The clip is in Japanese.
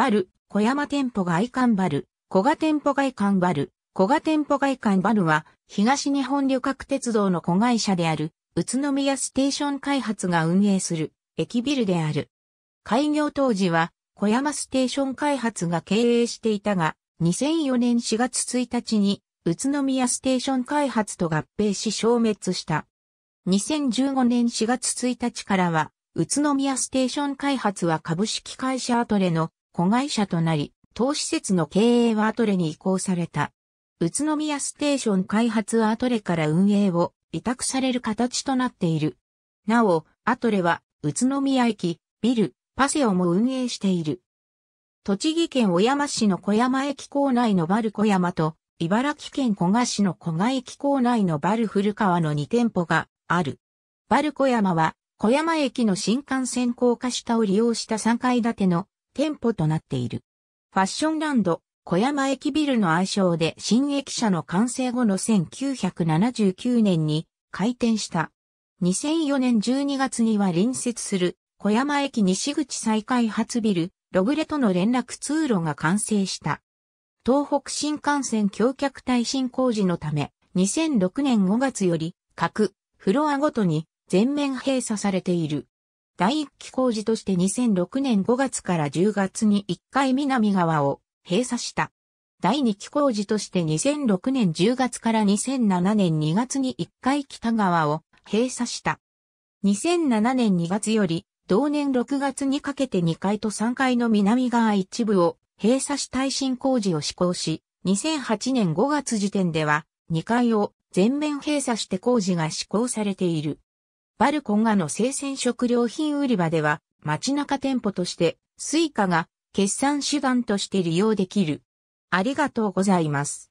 バル、小山店舗外観バル、小賀店舗外観バル、小賀店舗外観バルは、東日本旅客鉄道の子会社である、宇都宮ステーション開発が運営する、駅ビルである。開業当時は、小山ステーション開発が経営していたが、2004年4月1日に、宇都宮ステーション開発と合併し消滅した。2015年4月1日からは、宇都宮ステーション開発は株式会社アトレの子会社となり、当施設の経営はアトレに移行された。宇都宮ステーション開発はアトレから運営を委託される形となっている。なお、アトレは宇都宮駅、ビル、パセオも運営している。栃木県小山市の小山駅構内のバル小山と、茨城県小賀市の小賀駅構内のバル古川の2店舗がある。バル小山は、小山駅の新幹線高架下を利用した3階建ての店舗となっている。ファッションランド、小山駅ビルの愛称で新駅舎の完成後の1979年に開店した。2004年12月には隣接する小山駅西口再開発ビル、ログレとの連絡通路が完成した。東北新幹線橋脚耐震工事のため、2006年5月より、各フロアごとに全面閉鎖されている。第1期工事として2006年5月から10月に1回南側を閉鎖した。第2期工事として2006年10月から2007年2月に1回北側を閉鎖した。2007年2月より同年6月にかけて2階と3階の南側一部を閉鎖し耐震工事を施行し、2008年5月時点では2階を全面閉鎖して工事が施行されている。バルコンガの生鮮食料品売り場では、街中店舗として、スイカが決算手段として利用できる。ありがとうございます。